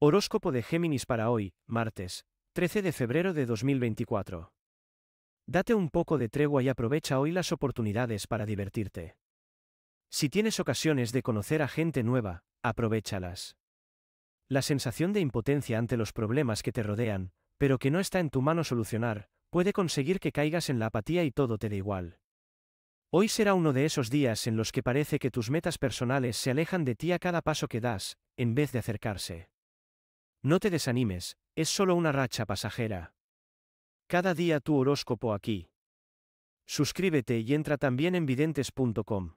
Horóscopo de Géminis para hoy, martes, 13 de febrero de 2024. Date un poco de tregua y aprovecha hoy las oportunidades para divertirte. Si tienes ocasiones de conocer a gente nueva, aprovechalas. La sensación de impotencia ante los problemas que te rodean, pero que no está en tu mano solucionar, puede conseguir que caigas en la apatía y todo te dé igual. Hoy será uno de esos días en los que parece que tus metas personales se alejan de ti a cada paso que das, en vez de acercarse. No te desanimes, es solo una racha pasajera. Cada día tu horóscopo aquí. Suscríbete y entra también en videntes.com.